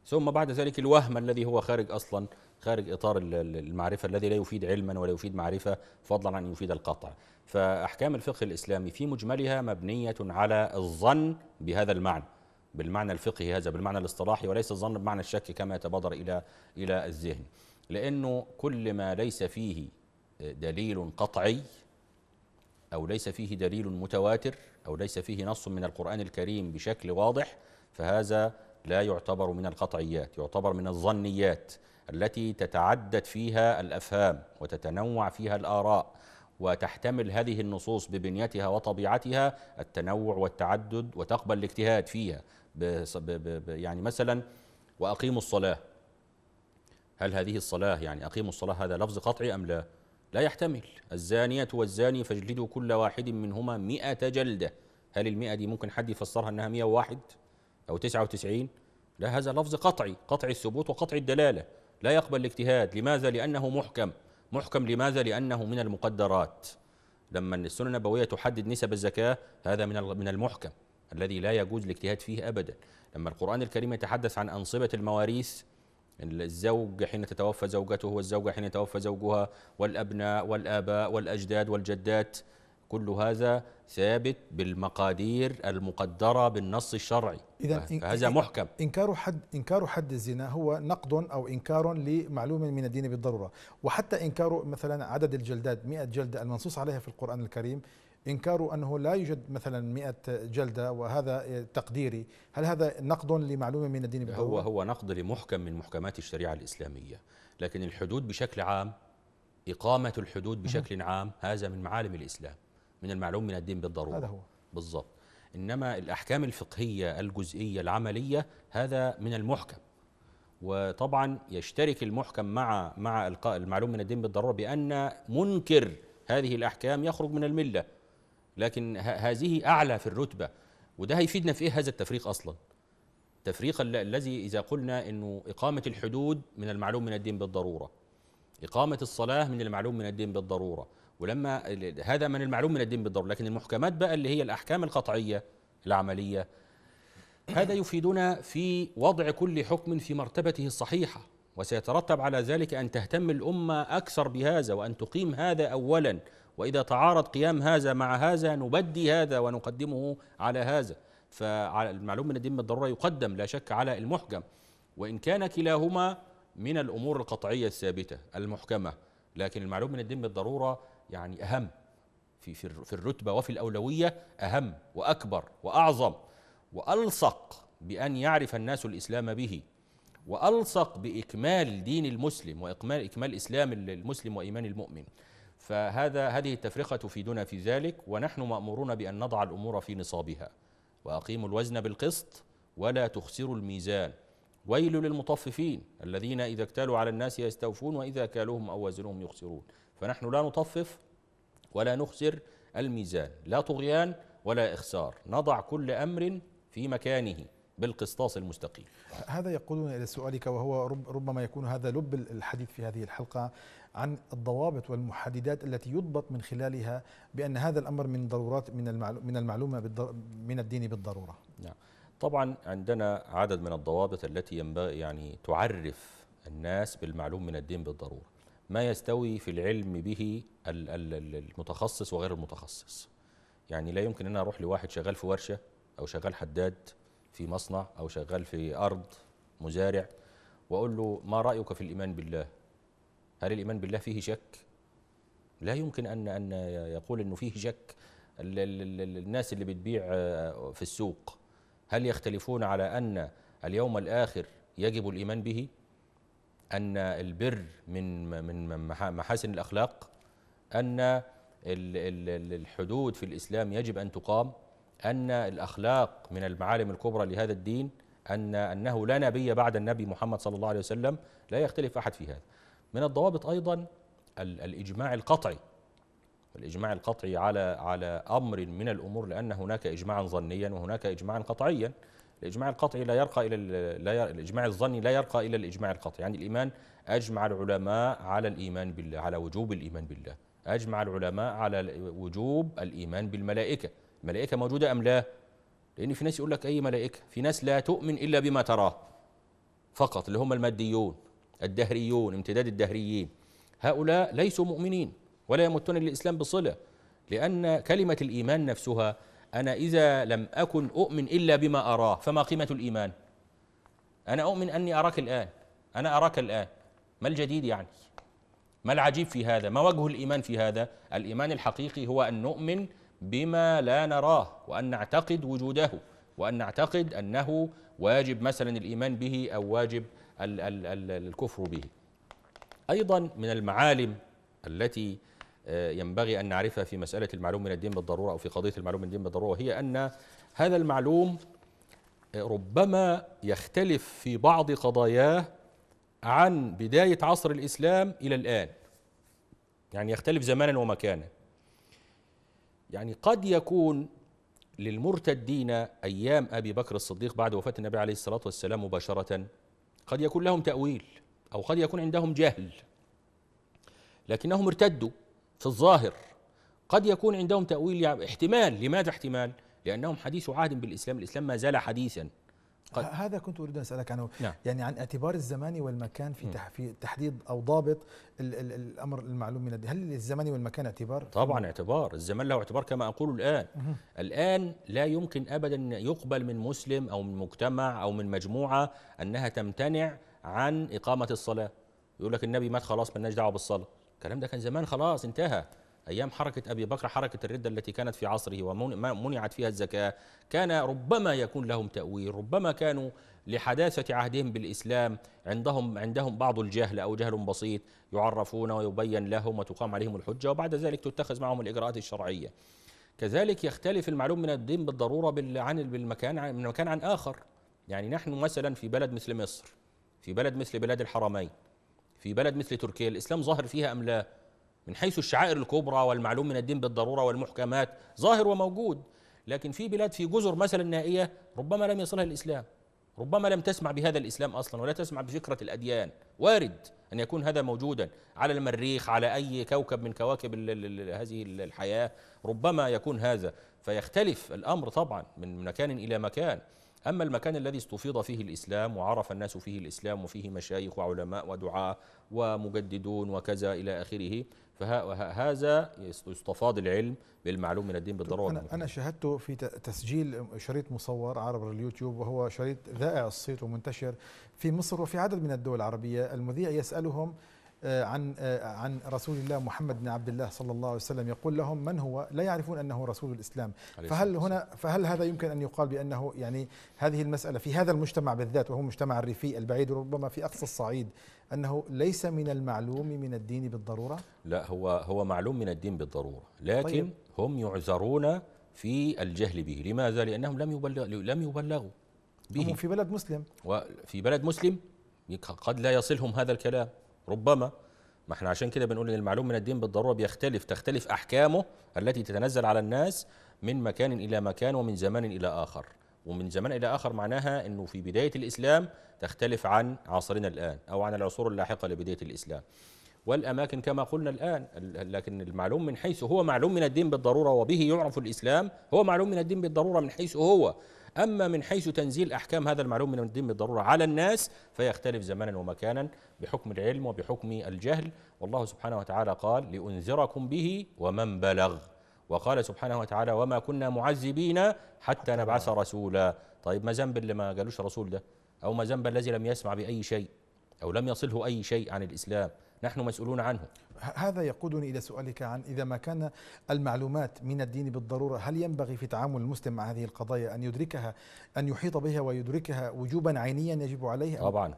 ثم بعد ذلك الوهم الذي هو خارج أصلا خارج إطار المعرفة الذي لا يفيد علما ولا يفيد معرفة فضلا عن أن يفيد القطع فأحكام الفقه الإسلامي في مجملها مبنية على الظن بهذا المعنى بالمعنى الفقهي هذا بالمعنى الاصطلاحي وليس الظن بمعنى الشك كما يتبادر إلى إلى الذهن لأنه كل ما ليس فيه دليل قطعي أو ليس فيه دليل متواتر أو ليس فيه نص من القرآن الكريم بشكل واضح فهذا لا يعتبر من القطعيات يعتبر من الظنيات التي تتعدد فيها الافهام وتتنوع فيها الاراء وتحتمل هذه النصوص ببنيتها وطبيعتها التنوع والتعدد وتقبل الاجتهاد فيها يعني مثلا واقيموا الصلاه هل هذه الصلاه يعني اقيموا الصلاه هذا لفظ قطعي ام لا؟ لا يحتمل الزانية والزاني فاجلدوا كل واحد منهما مئة جلدة هل المئة دي ممكن حد يفسرها أنها مئة واحد أو تسعة وتسعين لا هذا لفظ قطعي قطعي الثبوت وقطع الدلالة لا يقبل الاجتهاد لماذا لأنه محكم محكم لماذا لأنه من المقدرات لما السنة النبوية تحدد نسب الزكاة هذا من من المحكم الذي لا يجوز الاجتهاد فيه أبدا لما القرآن الكريم يتحدث عن أنصبة المواريث الزوج حين تتوفى زوجته والزوجة حين يتوفى زوجها والأبناء والآباء والأجداد والجدات كل هذا ثابت بالمقادير المقدرة بالنص الشرعي إذا هذا محكم
إنكار حد إنكار حد الزنا هو نقد أو إنكار لمعلوم من الدين بالضرورة وحتى إنكار مثلا عدد الجلدات 100 جلدة المنصوص عليها في القرآن الكريم إنكار أنه لا يوجد مثلا 100 جلدة وهذا تقديري هل هذا نقد لمعلومة من الدين بالضرورة؟ هو هو
نقد لمحكم من محكمات الشريعة الإسلامية لكن الحدود بشكل عام إقامة الحدود بشكل عام هذا من معالم الإسلام من المعلوم من الدين بالضرورة هذا هو بالضبط إنما الأحكام الفقهية الجزئية العملية هذا من المحكم وطبعا يشترك المحكم مع مع القاء المعلوم من الدين بالضروره بان منكر هذه الاحكام يخرج من المله لكن هذه أعلى في الرتبة وده هيفيدنا في إيه هذا التفريق أصلا تفريق الذي إذا قلنا أنه إقامة الحدود من المعلوم من الدين بالضرورة إقامة الصلاة من المعلوم من الدين بالضرورة ولما هذا من المعلوم من الدين بالضرورة لكن المحكمات بقى اللي هي الأحكام القطعية العملية هذا يفيدنا في وضع كل حكم في مرتبته الصحيحة وسيترتب على ذلك أن تهتم الأمة أكثر بهذا وأن تقيم هذا أولا وإذا تعارض قيام هذا مع هذا نبدي هذا ونقدمه على هذا فالمعلوم من الدين بالضرورة يقدم لا شك على المحكم وإن كان كلاهما من الأمور القطعية الثابتة المحكمة لكن المعلوم من الدين بالضرورة يعني أهم في في الرتبة وفي الأولوية أهم وأكبر وأعظم وألصق بأن يعرف الناس الإسلام به وألصق بإكمال دين المسلم وإكمال إكمال إسلام المسلم وإيمان المؤمن فهذا هذه التفرقة تفيدنا في ذلك ونحن مأمورون بأن نضع الأمور في نصابها وأقيموا الوزن بالقسط ولا تخسروا الميزان ويل للمطففين الذين إذا اكتالوا على الناس يستوفون وإذا كالوهم أو وزنوهم يخسرون فنحن لا نطفف ولا نخسر الميزان لا طغيان ولا إخسار نضع كل أمر في مكانه بالقسطاس المستقيم
هذا يقودنا إلى سؤالك وهو ربما يكون هذا لب الحديث في هذه الحلقة عن الضوابط والمحددات التي يضبط من خلالها بأن هذا الأمر من ضرورات من من المعلومة من الدين بالضرورة
نعم طبعا عندنا عدد من الضوابط التي ينبغي يعني تعرف الناس بالمعلوم من الدين بالضرورة ما يستوي في العلم به المتخصص وغير المتخصص يعني لا يمكن ان انا اروح لواحد شغال في ورشه او شغال حداد في مصنع او شغال في ارض مزارع واقول له ما رايك في الايمان بالله هل الإيمان بالله فيه شك؟ لا يمكن أن أن يقول أنه فيه شك الناس اللي بتبيع آه، في السوق هل يختلفون على أن اليوم الآخر يجب الإيمان به؟ أن البر من من محاسن الأخلاق أن الحدود في الإسلام يجب أن تقام أن الأخلاق من المعالم الكبرى لهذا الدين أن أنه لا نبي بعد النبي محمد صلى الله عليه وسلم لا يختلف أحد في هذا من الضوابط ايضا الاجماع القطعي الاجماع القطعي على على امر من الامور لان هناك اجماعا ظنيا وهناك اجماعا قطعيا الاجماع القطعي لا يرقى الى لا ير... الاجماع الظني لا يرقى الى الاجماع القطعي يعني الايمان اجمع العلماء على الايمان بالله على وجوب الايمان بالله اجمع العلماء على وجوب الايمان بالملائكه الملائكه موجوده ام لا لان في ناس يقول لك اي ملائكه في ناس لا تؤمن الا بما تراه فقط اللي هم الماديون الدهريون امتداد الدهريين هؤلاء ليسوا مؤمنين ولا يمتون للإسلام بصلة لأن كلمة الإيمان نفسها أنا إذا لم أكن أؤمن إلا بما أراه فما قيمة الإيمان أنا أؤمن أني أراك الآن أنا أراك الآن ما الجديد يعني ما العجيب في هذا ما وجه الإيمان في هذا الإيمان الحقيقي هو أن نؤمن بما لا نراه وأن نعتقد وجوده وأن نعتقد أنه واجب مثلا الإيمان به أو واجب الكفر به أيضا من المعالم التي آه، ينبغي أن نعرفها في مسألة المعلوم من الدين بالضرورة أو في قضية المعلوم من الدين بالضرورة هي أن هذا المعلوم آه، ربما يختلف في بعض قضاياه عن بداية عصر الإسلام إلى الآن يعني يختلف زمانا ومكانا يعني قد يكون للمرتدين أيام أبي بكر الصديق بعد وفاة النبي عليه الصلاة والسلام مباشرة قد يكون لهم تأويل أو قد يكون عندهم جهل لكنهم ارتدوا في الظاهر قد يكون عندهم تأويل يعني احتمال لماذا احتمال؟ لأنهم حديث عهد بالإسلام الإسلام ما زال حديثا قد.
هذا كنت اريد ان اسالك عنه نعم. يعني عن اعتبار الزمان والمكان في في تحديد او ضابط الـ الـ الامر المعلوم من هل للزمان والمكان اعتبار طبعا
اعتبار الزمان له اعتبار كما اقول الان مه. الان لا يمكن ابدا يقبل من مسلم او من مجتمع او من مجموعه انها تمتنع عن اقامه الصلاه يقول لك النبي مات خلاص مالناش دعوه بالصلاه الكلام ده كان زمان خلاص انتهى أيام حركة أبي بكر حركة الردة التي كانت في عصره ومنعت فيها الزكاة كان ربما يكون لهم تأويل ربما كانوا لحداثة عهدهم بالإسلام عندهم عندهم بعض الجهل أو جهل بسيط يعرفون ويبين لهم وتقام عليهم الحجة وبعد ذلك تتخذ معهم الإجراءات الشرعية كذلك يختلف المعلوم من الدين بالضرورة عن بالمكان من مكان عن آخر يعني نحن مثلا في بلد مثل مصر في بلد مثل بلاد الحرمين في بلد مثل تركيا الإسلام ظاهر فيها أم لا؟ من حيث الشعائر الكبرى والمعلوم من الدين بالضروره والمحكمات ظاهر وموجود لكن في بلاد في جزر مثلا نائيه ربما لم يصلها الاسلام ربما لم تسمع بهذا الاسلام اصلا ولا تسمع بفكره الاديان وارد ان يكون هذا موجودا على المريخ على اي كوكب من كواكب هذه الحياه ربما يكون هذا فيختلف الامر طبعا من مكان الى مكان اما المكان الذي استفيض فيه الاسلام وعرف الناس فيه الاسلام وفيه مشايخ وعلماء ودعاه ومجددون وكذا الى اخره فهذا يستفاض العلم بالمعلوم من الدين بالضروره انا,
أنا شاهدته في تسجيل شريط مصور عبر اليوتيوب وهو شريط ذائع الصيت ومنتشر في مصر وفي عدد من الدول العربيه المذيع يسالهم آه، عن آه، عن رسول الله محمد بن عبد الله صلى الله عليه وسلم يقول لهم من هو لا يعرفون انه رسول الاسلام فهل هنا فهل هذا يمكن ان يقال بانه يعني هذه المساله في هذا المجتمع بالذات وهو المجتمع الريفي البعيد ربما في اقصى الصعيد انه ليس من المعلوم من الدين بالضروره
لا هو هو معلوم من الدين بالضروره لكن طيب. هم يعذرون في الجهل به لماذا لانهم لم يبلغ لم يبلغوا به هم في بلد مسلم وفي بلد مسلم قد لا يصلهم هذا الكلام ربما ما احنا عشان كده بنقول ان المعلوم من الدين بالضروره بيختلف تختلف احكامه التي تتنزل على الناس من مكان الى مكان ومن زمان الى اخر ومن زمان الى اخر معناها انه في بدايه الاسلام تختلف عن عصرنا الان او عن العصور اللاحقه لبدايه الاسلام والاماكن كما قلنا الان لكن المعلوم من حيث هو معلوم من الدين بالضروره وبه يعرف الاسلام هو معلوم من الدين بالضروره من حيث هو أما من حيث تنزيل أحكام هذا المعلوم من الدين بالضرورة على الناس فيختلف زمانا ومكانا بحكم العلم وبحكم الجهل والله سبحانه وتعالى قال لأنذركم به ومن بلغ وقال سبحانه وتعالى وما كنا معذبين حتى نبعث رسولا طيب ما ذنب اللي ما قالوش رسول ده أو ما ذنب الذي لم يسمع بأي شيء أو لم يصله أي شيء عن الإسلام نحن مسؤولون عنه
هذا يقودني إلى سؤالك عن إذا ما كان المعلومات من الدين بالضرورة هل ينبغي في تعامل المسلم مع هذه القضايا أن يدركها أن يحيط بها ويدركها وجوبا عينيا يجب عليه طبعا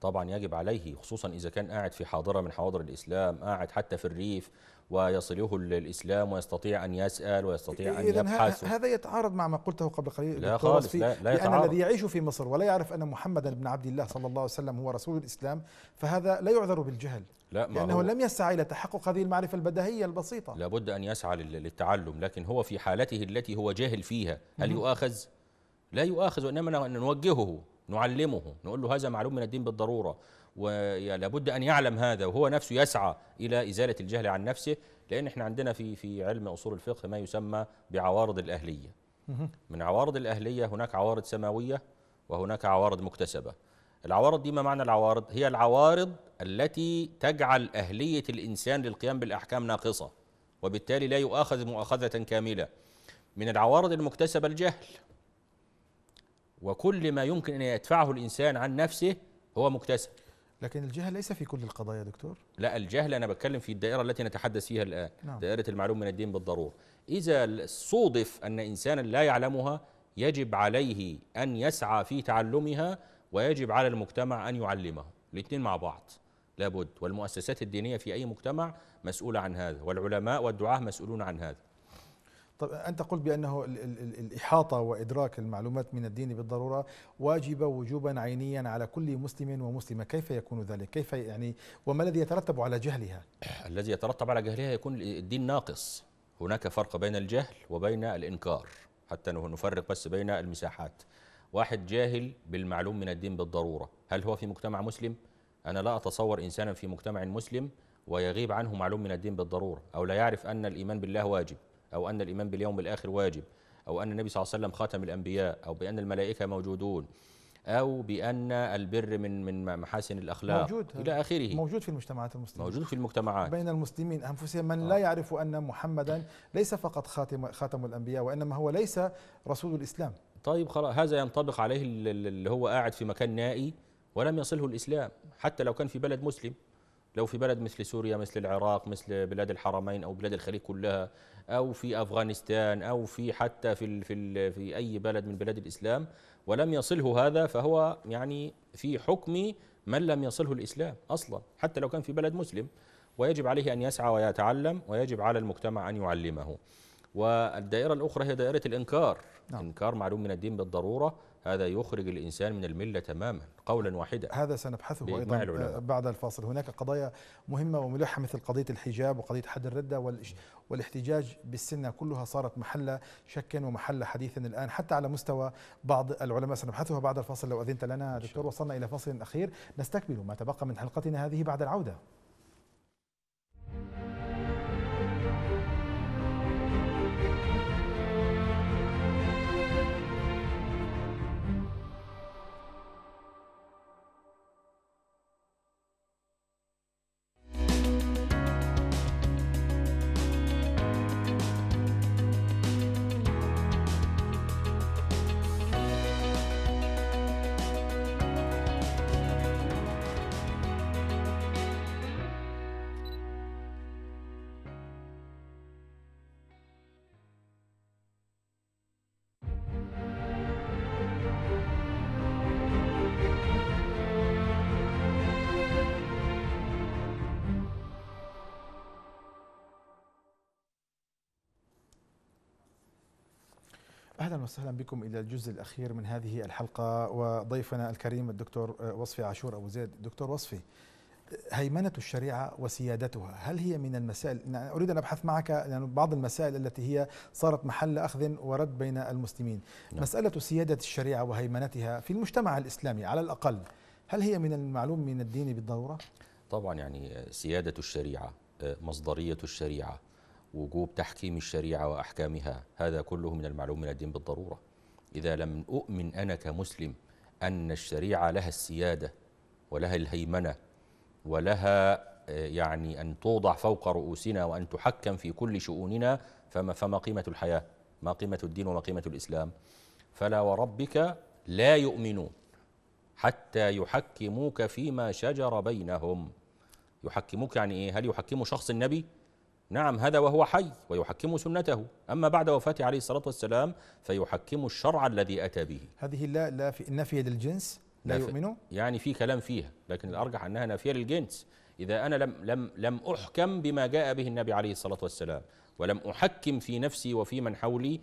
طبعا يجب عليه خصوصا إذا كان قاعد في حاضرة من حواضر الإسلام قاعد حتى في الريف ويصله الإسلام ويستطيع أن يسأل ويستطيع أن يبحث هذا
يتعارض مع ما قلته قبل قليل لا خالص لا, لا يتعارض لأن الذي يعيش في مصر ولا يعرف أن محمدا بن عبد الله صلى الله عليه وسلم هو رسول الإسلام فهذا لا يعذر بالجهل لا ما لأنه هو لم يسعى إلى تحقق هذه المعرفة البدهية البسيطة
لابد أن يسعى للتعلم لكن هو في حالته التي هو جاهل فيها هل يؤاخذ؟ لا يؤاخذ وإنما نوجهه نعلمه نقول له هذا معلوم من الدين بالضرورة ولابد ان يعلم هذا وهو نفسه يسعى الى ازاله الجهل عن نفسه لان احنا عندنا في في علم اصول الفقه ما يسمى بعوارض الاهليه. من عوارض الاهليه هناك عوارض سماويه وهناك عوارض مكتسبه. العوارض دي ما معنى العوارض؟ هي العوارض التي تجعل اهليه الانسان للقيام بالاحكام ناقصه وبالتالي لا يؤاخذ مؤاخذه كامله. من العوارض المكتسبه الجهل. وكل ما يمكن ان يدفعه الانسان عن نفسه هو مكتسب.
لكن الجهل ليس في كل القضايا دكتور
لا الجهل أنا بتكلم في الدائرة التي نتحدث فيها الآن نعم. دائرة المعلوم من الدين بالضرورة إذا صودف أن إنسانا لا يعلمها يجب عليه أن يسعى في تعلمها ويجب على المجتمع أن يعلمه الاثنين مع بعض لابد والمؤسسات الدينية في أي مجتمع مسؤولة عن هذا والعلماء والدعاة مسؤولون عن هذا
طب أنت قلت بأنه الإحاطة وإدراك المعلومات من الدين بالضرورة واجبه وجوبا عينيا على كل مسلم ومسلمة كيف يكون ذلك كيف يعني وما الذي يترتب على جهلها
*clears throat* الذي يترتب على جهلها يكون الدين ناقص هناك فرق بين الجهل وبين الإنكار حتى نفرق بس بين المساحات واحد جاهل بالمعلوم من الدين بالضرورة هل هو في مجتمع مسلم؟ أنا لا أتصور إنسانا في مجتمع مسلم ويغيب عنه معلوم من الدين بالضرورة أو لا يعرف أن الإيمان بالله واجب أو أن الإيمان باليوم الآخر واجب أو أن النبي صلى الله عليه وسلم خاتم الأنبياء أو بأن الملائكة موجودون أو بأن البر من من محاسن الأخلاق موجود آه، إلى آخره موجود في المجتمعات المسلمة موجود في المجتمعات بين
المسلمين أنفسهم من آه. لا يعرف أن محمدا ليس فقط خاتم خاتم الأنبياء وإنما هو ليس رسول الإسلام
طيب خلاص هذا ينطبق عليه اللي هو قاعد في مكان نائي ولم يصله الإسلام حتى لو كان في بلد مسلم لو في بلد مثل سوريا مثل العراق مثل بلاد الحرمين أو بلاد الخليج كلها او في افغانستان او في حتى في في في اي بلد من بلاد الاسلام ولم يصله هذا فهو يعني في حكم من لم يصله الاسلام اصلا حتى لو كان في بلد مسلم ويجب عليه ان يسعى ويتعلم ويجب على المجتمع ان يعلمه والدائره الاخرى هي دائره الانكار نعم. انكار معلوم من الدين بالضروره هذا يخرج الإنسان من الملة تماما قولا واحدا
هذا سنبحثه أيضا آه، العلماء. بعد الفاصل هناك قضايا مهمة وملحة مثل قضية الحجاب وقضية حد الردة والاحتجاج بالسنة كلها صارت محل شك ومحل حديث الآن حتى على مستوى بعض العلماء سنبحثها بعد الفاصل لو أذنت لنا دكتور وصلنا إلى فاصل أخير نستكمل ما تبقى من حلقتنا هذه بعد العودة وسهلا بكم إلى الجزء الأخير من هذه الحلقة وضيفنا الكريم الدكتور آه، وصفي عاشور أبو زيد دكتور وصفي آه، هيمنة الشريعة وسيادتها هل هي من المسائل أنا أريد أن أبحث معك لأن بعض المسائل التي هي صارت محل أخذ ورد بين المسلمين نعم. مسألة سيادة الشريعة وهيمنتها في المجتمع الإسلامي على الأقل هل هي من المعلوم من الدين بالضرورة؟
طبعا يعني سيادة الشريعة آه، مصدرية الشريعة وجوب تحكيم الشريعة وأحكامها هذا كله من المعلوم من الدين بالضرورة إذا لم أؤمن أنا كمسلم أن الشريعة لها السيادة ولها الهيمنة ولها آه، يعني أن توضع فوق رؤوسنا وأن تحكم في كل شؤوننا فما, فما قيمة الحياة ما قيمة الدين وما قيمة الإسلام فلا وربك لا يؤمنون حتى يحكموك فيما شجر بينهم يحكموك يعني إيه هل يحكموا شخص النبي نعم هذا وهو حي ويحكم سنته أما بعد وفاة عليه الصلاة والسلام فيحكم الشرع الذي أتى به
هذه لا, لا في نفي للجنس لا, يؤمنوا
يعني في كلام فيها لكن الأرجح أنها نافية للجنس إذا أنا لم, لم, لم أحكم بما جاء به النبي عليه الصلاة والسلام ولم أحكم في نفسي وفي من حولي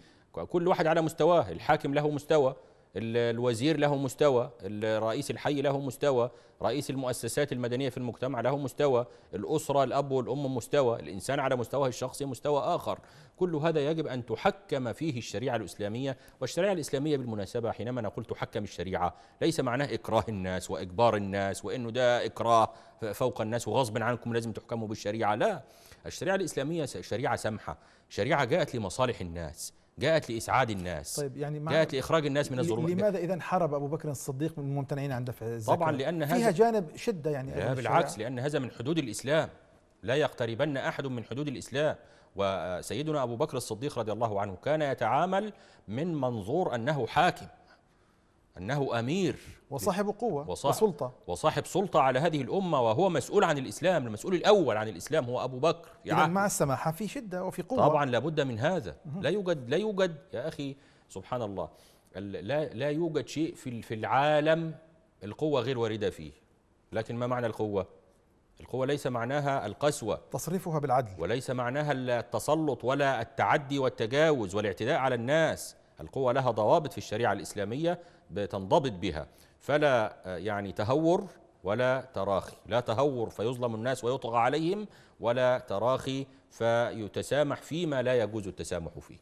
كل واحد على مستواه الحاكم له مستوى الوزير له مستوى رئيس الحي له مستوى رئيس المؤسسات المدنية في المجتمع له مستوى الأسرة الأب والأم مستوى الإنسان على مستواه الشخصي مستوى آخر كل هذا يجب أن تحكم فيه الشريعة الإسلامية والشريعة الإسلامية بالمناسبة حينما نقول تحكم الشريعة ليس معناه إكراه الناس وإجبار الناس وإنه ده إكراه فوق الناس وغصب عنكم لازم تحكموا بالشريعة لا الشريعة الإسلامية شريعة سمحة شريعة جاءت لمصالح الناس جاءت لإسعاد الناس طيب يعني جاءت لإخراج الناس من الظلمات
لماذا إذا حارب أبو بكر الصديق من الممتنعين عن دفع الزكاة؟ طبعا لأن هذا فيها جانب شدة يعني لا بالعكس
لأن هذا من حدود الإسلام لا يقتربن أحد من حدود الإسلام وسيدنا أبو بكر الصديق رضي الله عنه كان يتعامل من منظور أنه حاكم أنه أمير وصاحب قوة وصاحب وسلطة وصاحب سلطة على هذه الأمة وهو مسؤول عن الإسلام المسؤول الأول عن الإسلام هو أبو بكر يعني مع
السماحة في شدة وفي قوة طبعا
لابد من هذا لا يوجد لا يوجد يا أخي سبحان الله لا لا يوجد شيء في في العالم القوة غير واردة فيه لكن ما معنى القوة؟ القوة ليس معناها القسوة تصريفها بالعدل وليس معناها التسلط ولا التعدي والتجاوز والاعتداء على الناس القوة لها ضوابط في الشريعة الإسلامية بتنضبط بها فلا آه، يعني تهور ولا تراخي لا تهور فيظلم الناس ويطغى عليهم ولا تراخي فيتسامح فيما لا يجوز التسامح فيه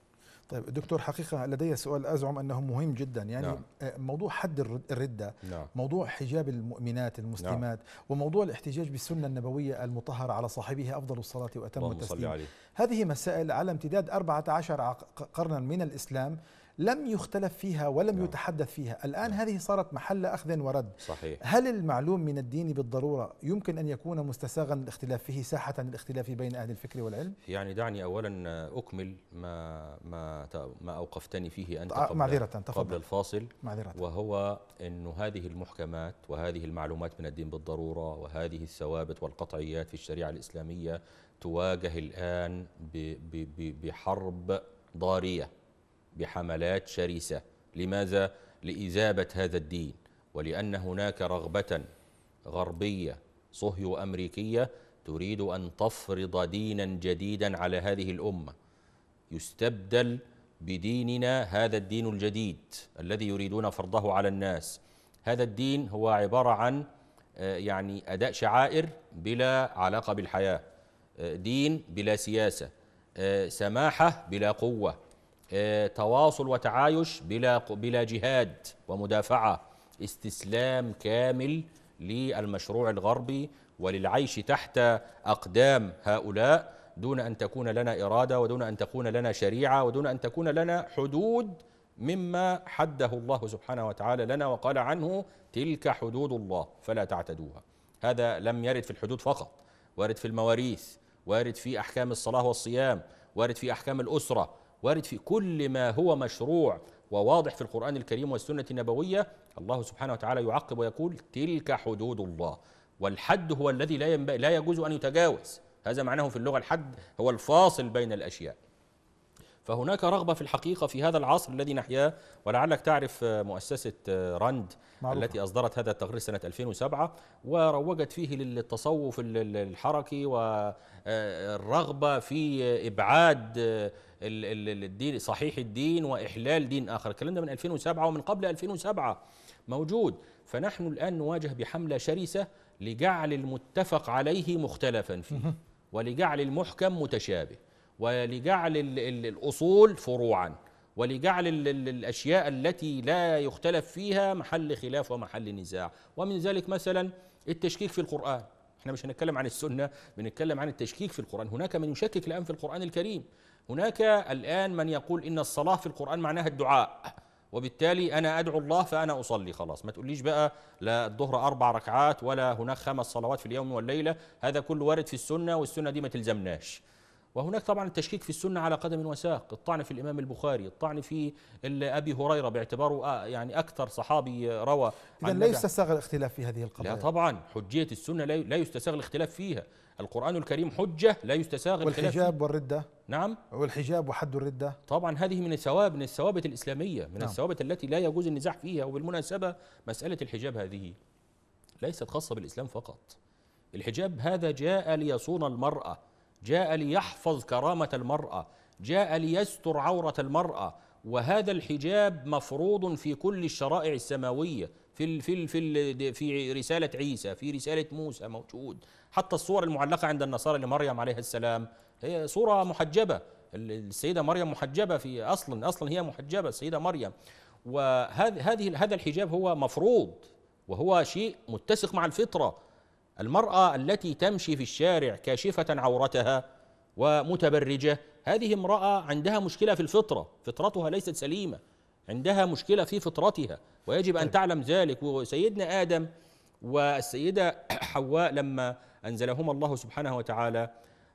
طيب دكتور حقيقة لدي سؤال أزعم أنه مهم جدا يعني نعم. آه، موضوع حد الردة نعم. موضوع حجاب المؤمنات المسلمات نعم. وموضوع الاحتجاج بالسنة النبوية المطهرة على صاحبها أفضل الصلاة وأتم التسليم هذه مسائل على امتداد 14 قرنا من الإسلام لم يختلف فيها ولم نعم. يتحدث فيها الآن نعم. هذه صارت محل أخذ ورد صحيح. هل المعلوم من الدين بالضرورة يمكن أن يكون مستساغا الاختلاف فيه ساحة الاختلاف بين أهل الفكر والعلم
يعني دعني أولا أكمل ما, ما, ما أوقفتني فيه أنت آه، قبل, معذرة تفضل. قبل الفاصل معذرة وهو أن هذه المحكمات وهذه المعلومات من الدين بالضرورة وهذه الثوابت والقطعيات في الشريعة الإسلامية تواجه الآن بحرب ضارية بحملات شرسة لماذا؟ لإزابة هذا الدين ولأن هناك رغبة غربية صهيو أمريكية تريد أن تفرض دينا جديدا على هذه الأمة يستبدل بديننا هذا الدين الجديد الذي يريدون فرضه على الناس هذا الدين هو عبارة عن آه، يعني أداء شعائر بلا علاقة بالحياة آه، دين بلا سياسة آه، سماحة بلا قوة آه، تواصل وتعايش بلا بلا جهاد ومدافعه استسلام كامل للمشروع الغربي وللعيش تحت اقدام هؤلاء دون ان تكون لنا اراده ودون ان تكون لنا شريعه ودون ان تكون لنا حدود مما حده الله سبحانه وتعالى لنا وقال عنه تلك حدود الله فلا تعتدوها هذا لم يرد في الحدود فقط وارد في المواريث وارد في احكام الصلاه والصيام وارد في احكام الاسره وارد في كل ما هو مشروع وواضح في القرآن الكريم والسنة النبوية الله سبحانه وتعالى يعقب ويقول تلك حدود الله والحد هو الذي لا, لا يجوز أن يتجاوز هذا معناه في اللغة الحد هو الفاصل بين الأشياء فهناك رغبة في الحقيقة في هذا العصر الذي نحياه ولعلك تعرف آه، مؤسسة آه، راند معروفة. التي أصدرت هذا التقرير سنة 2007 وروجت فيه للتصوف الحركي والرغبة آه، في إبعاد الدين صحيح الدين واحلال دين اخر الكلام ده من 2007 ومن قبل 2007 موجود فنحن الان نواجه بحمله شرسه لجعل المتفق عليه مختلفا فيه ولجعل المحكم متشابه ولجعل الأصول فروعا ولجعل الأشياء التي لا يختلف فيها محل خلاف ومحل نزاع ومن ذلك مثلا التشكيك في القرآن احنا مش هنتكلم عن السنة بنتكلم عن التشكيك في القرآن هناك من يشكك الآن في القرآن الكريم هناك الآن من يقول إن الصلاة في القرآن معناها الدعاء وبالتالي أنا أدعو الله فأنا أصلي خلاص ما تقوليش بقى لا الظهر أربع ركعات ولا هناك خمس صلوات في اليوم والليلة هذا كله وارد في السنة والسنة دي ما تلزمناش وهناك طبعا التشكيك في السنة على قدم وساق الطعن في الإمام البخاري الطعن في أبي هريرة باعتباره آه، يعني أكثر صحابي روى إذا لا يستساغ
الاختلاف في هذه
القضايا لا طبعا حجية السنة لا يستساغ الاختلاف فيها القرآن الكريم حجة لا يستساغ الاختلاف والحجاب والردة نعم والحجاب
وحد الردة
طبعا هذه من الثواب من الثوابت الإسلامية من نعم. الثوابت التي لا يجوز النزاع فيها وبالمناسبة مسألة الحجاب هذه ليست خاصة بالإسلام فقط الحجاب هذا جاء ليصون المرأة جاء ليحفظ كرامه المراه جاء ليستر عوره المراه وهذا الحجاب مفروض في كل الشرائع السماويه في الـ في الـ في الـ في رساله عيسى في رساله موسى موجود حتى الصور المعلقه عند النصارى لمريم عليها السلام هي صوره محجبه السيده مريم محجبه في اصلا اصلا هي محجبه السيده مريم وهذه هذا الحجاب هو مفروض وهو شيء متسق مع الفطره المرأة التي تمشي في الشارع كاشفة عورتها ومتبرجة هذه امرأة عندها مشكلة في الفطرة فطرتها ليست سليمة عندها مشكلة في فطرتها ويجب أن طيب. تعلم ذلك وسيدنا آدم والسيدة حواء لما أنزلهما الله سبحانه وتعالى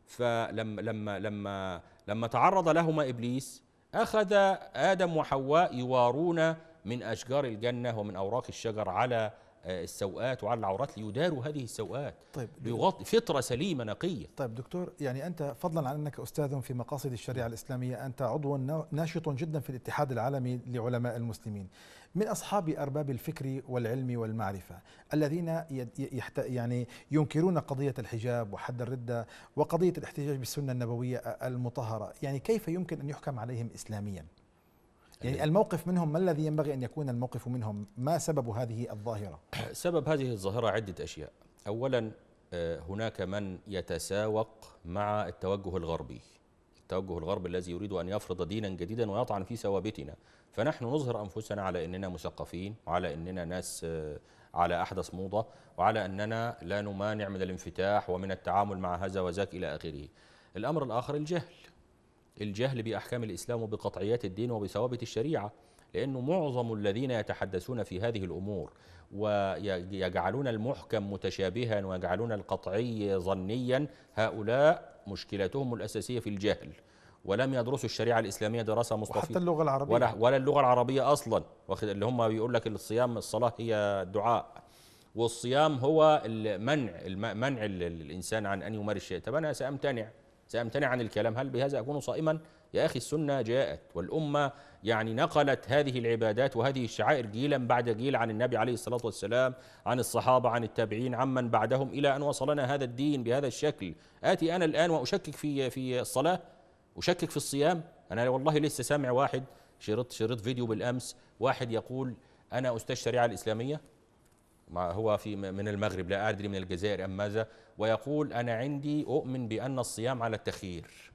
فلما لما لما لما تعرض لهما إبليس أخذ آدم وحواء يوارون من أشجار الجنة ومن أوراق الشجر على السوءات وعلى العورات ليداروا هذه السوءات طيب ليغطي فطره سليمه نقيه طيب دكتور يعني انت
فضلا عن انك استاذ في مقاصد الشريعه الاسلاميه انت عضو ناشط جدا في الاتحاد العالمي لعلماء المسلمين من اصحاب ارباب الفكر والعلم والمعرفه الذين يحت يعني ينكرون قضيه الحجاب وحد الرده وقضيه الاحتجاج بالسنه النبويه المطهره يعني كيف يمكن ان يحكم عليهم اسلاميا يعني أيوة. الموقف منهم ما الذي ينبغي أن يكون الموقف منهم ما سبب هذه الظاهرة
*clears throat* سبب هذه الظاهرة عدة أشياء أولا آه، هناك من يتساوق مع التوجه الغربي التوجه الغربي الذي يريد أن يفرض دينا جديدا ويطعن في ثوابتنا فنحن نظهر أنفسنا على أننا مثقفين وعلى أننا ناس آه، على أحدث موضة وعلى أننا لا نمانع من الانفتاح ومن التعامل مع هذا وذاك إلى آخره الأمر الآخر الجهل الجهل بأحكام الإسلام وبقطعيات الدين وبثوابت الشريعة لأنه معظم الذين يتحدثون في هذه الأمور ويجعلون المحكم متشابها ويجعلون القطعي ظنيا هؤلاء مشكلتهم الأساسية في الجهل ولم يدرسوا الشريعه الاسلاميه دراسه مستفيدة حتى اللغه العربيه ولا, ولا اللغه العربيه اصلا واخد اللي هم بيقول لك الصيام الصلاه هي الدعاء والصيام هو المنع منع الانسان عن ان يمارس شيء طب انا سامتنع سأمتنع عن الكلام هل بهذا أكون صائما يا أخي السنة جاءت والأمة يعني نقلت هذه العبادات وهذه الشعائر جيلا بعد جيل عن النبي عليه الصلاة والسلام عن الصحابة عن التابعين عمن بعدهم إلى أن وصلنا هذا الدين بهذا الشكل آتي أنا الآن وأشكك في في الصلاة أشكك في الصيام أنا والله لسه سامع واحد شريط شريط فيديو بالأمس واحد يقول أنا استاذ الشريعة الإسلامية ما هو في من المغرب لا أدري من الجزائر أم ماذا ويقول أنا عندي أؤمن بأن الصيام على التخيير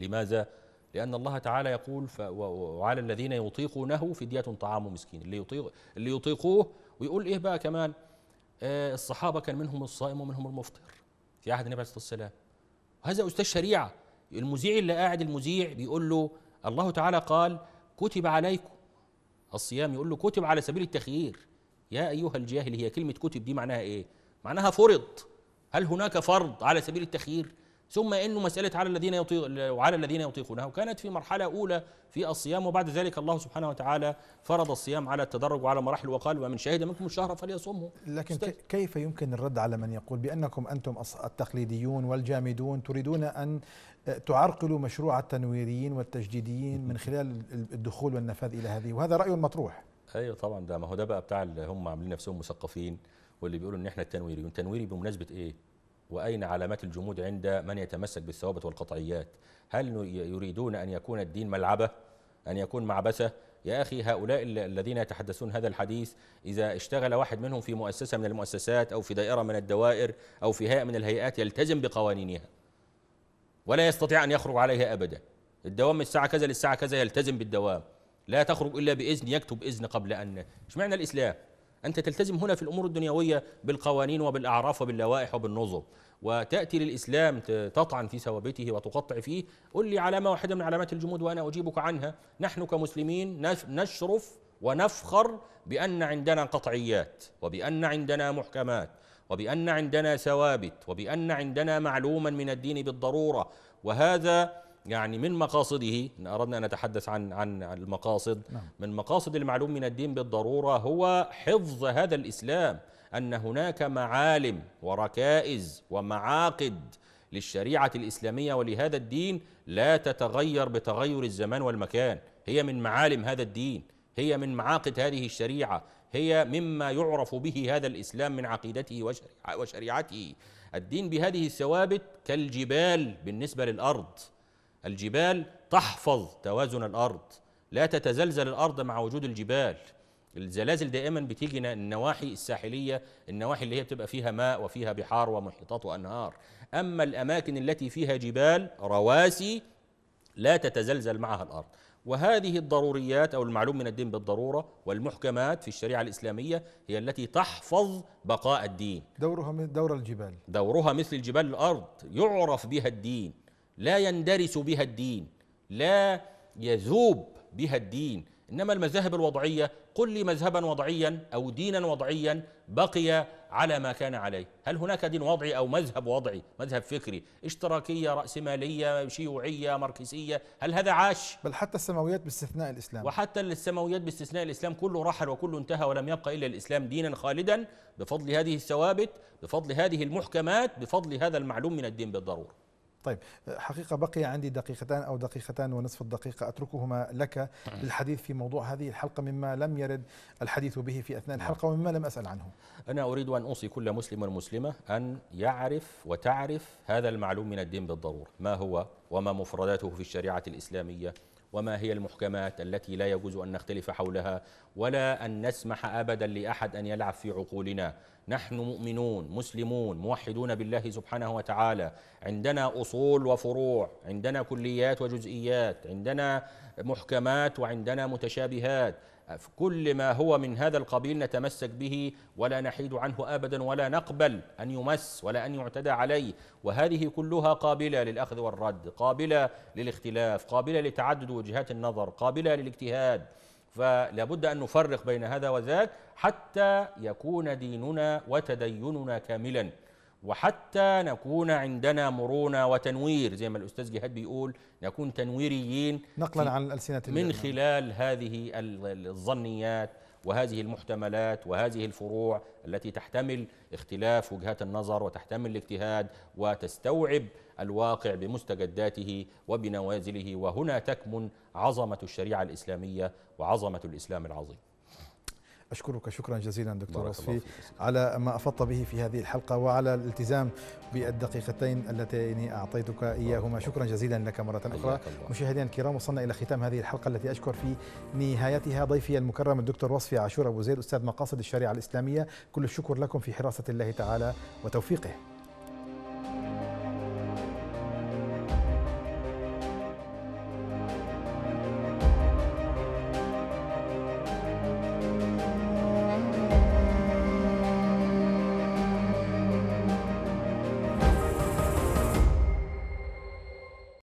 لماذا؟ لأن الله تعالى يقول وعلى الذين يطيقونه فدية طعام مسكين اللي يطيق اللي يطيقوه ويقول إيه بقى كمان آه الصحابة كان منهم الصائم ومنهم المفطر في عهد النبي عليه الصلاة والسلام هذا أستاذ شريعة المذيع اللي قاعد المذيع بيقول له الله تعالى قال كتب عليكم الصيام يقول له كتب على سبيل التخيير يا أيها الجاهل هي كلمة كتب دي معناها إيه؟ معناها فرض هل هناك فرض على سبيل التخيير؟ ثم انه مساله على الذين يطيق وعلى الذين يطيقونه وكانت في مرحله اولى في الصيام وبعد ذلك الله سبحانه وتعالى فرض الصيام على التدرج وعلى مراحل وقال ومن شهد منكم الشهر فليصومه لكن
استاذ. كيف يمكن الرد على من يقول بانكم انتم التقليديون والجامدون تريدون ان آه، تعرقلوا مشروع التنويريين والتجديديين من خلال الدخول والنفاذ الى هذه وهذا راي مطروح
ايوه طبعا ده ما هو ده بقى بتاع اللي هم عاملين نفسهم مثقفين واللي بيقولوا ان احنا التنويري تنويري بمناسبه ايه واين علامات الجمود عند من يتمسك بالثوابت والقطعيات هل يريدون ان يكون الدين ملعبه ان يكون معبثه يا أخي هؤلاء الذين يتحدثون هذا الحديث إذا اشتغل واحد منهم في مؤسسة من المؤسسات أو في دائرة من الدوائر أو في هيئة من الهيئات يلتزم بقوانينها ولا يستطيع أن يخرج عليها أبدا الدوام من الساعة كذا للساعة كذا يلتزم بالدوام لا تخرج إلا بإذن يكتب إذن قبل أن اشمعنى الإسلام أنت تلتزم هنا في الأمور الدنيوية بالقوانين وبالأعراف وباللوائح وبالنظم وتأتي للإسلام تطعن في ثوابته وتقطع فيه قل لي علامة واحدة من علامات الجمود وأنا أجيبك عنها نحن كمسلمين نشرف ونفخر بأن عندنا قطعيات وبأن عندنا محكمات وبأن عندنا ثوابت وبأن عندنا معلوما من الدين بالضرورة وهذا يعني من مقاصده إن أردنا أن نتحدث عن عن المقاصد نعم. من مقاصد المعلوم من الدين بالضرورة هو حفظ هذا الإسلام أن هناك معالم وركائز ومعاقد للشريعة الإسلامية ولهذا الدين لا تتغير بتغير الزمان والمكان هي من معالم هذا الدين هي من معاقد هذه الشريعة هي مما يعرف به هذا الإسلام من عقيدته وشريعته الدين بهذه الثوابت كالجبال بالنسبة للأرض الجبال تحفظ توازن الارض لا تتزلزل الارض مع وجود الجبال الزلازل دائما بتيجي النواحي الساحليه النواحي اللي هي بتبقى فيها ماء وفيها بحار ومحيطات وانهار اما الاماكن التي فيها جبال رواسي لا تتزلزل معها الارض وهذه الضروريات او المعلوم من الدين بالضروره والمحكمات في الشريعه الاسلاميه هي التي تحفظ بقاء الدين
دورها دور الجبال
دورها مثل الجبال الارض يعرف بها الدين لا يندرس بها الدين لا يذوب بها الدين انما المذاهب الوضعيه قل لي مذهبا وضعيا او دينا وضعيا بقي على ما كان عليه هل هناك دين وضعي او مذهب وضعي مذهب فكري اشتراكيه راسماليه شيوعيه ماركسيه هل هذا عاش بل حتى
السماويات باستثناء الاسلام وحتى
السماويات باستثناء الاسلام كله رحل وكله انتهى ولم يبقى الا الاسلام دينا خالدا بفضل هذه الثوابت بفضل هذه المحكمات بفضل هذا المعلوم من الدين بالضروره
طيب حقيقة بقي عندي دقيقتان أو دقيقتان ونصف الدقيقة أتركهما لك نعم. للحديث في موضوع هذه الحلقة مما لم يرد الحديث به في أثناء نعم. الحلقة ومما لم أسأل عنه
أنا أريد أن أوصي كل مسلم ومسلمة أن يعرف وتعرف هذا المعلوم من الدين بالضرورة ما هو وما مفرداته في الشريعة الإسلامية وما هي المحكمات التي لا يجوز أن نختلف حولها ولا أن نسمح أبدا لأحد أن يلعب في عقولنا نحن مؤمنون مسلمون موحدون بالله سبحانه وتعالى عندنا اصول وفروع عندنا كليات وجزئيات عندنا محكمات وعندنا متشابهات كل ما هو من هذا القبيل نتمسك به ولا نحيد عنه ابدا ولا نقبل ان يمس ولا ان يعتدى عليه وهذه كلها قابله للاخذ والرد قابله للاختلاف قابله لتعدد وجهات النظر قابله للاجتهاد فلا بد أن نفرق بين هذا وذاك حتى يكون ديننا وتديننا كاملا وحتى نكون عندنا مرونة وتنوير زي ما الأستاذ جهاد بيقول نكون تنويريين نقلا عن ألسنة من خلال هذه الظنيات وهذه المحتملات وهذه الفروع التي تحتمل اختلاف وجهات النظر وتحتمل الاجتهاد وتستوعب الواقع بمستجداته وبنوازله وهنا تكمن عظمه الشريعه الاسلاميه وعظمه الاسلام العظيم
أشكرك شكرا جزيلا دكتور وصفي على ما أفضت به في هذه الحلقة وعلى الالتزام بالدقيقتين اللتين أعطيتك إياهما شكرا جزيلا لك مرة أخرى مشاهدينا الكرام وصلنا إلى ختام هذه الحلقة التي أشكر في نهايتها ضيفي المكرم الدكتور وصفي عاشور أبو زيد أستاذ مقاصد الشريعة الإسلامية كل الشكر لكم في حراسة الله تعالى وتوفيقه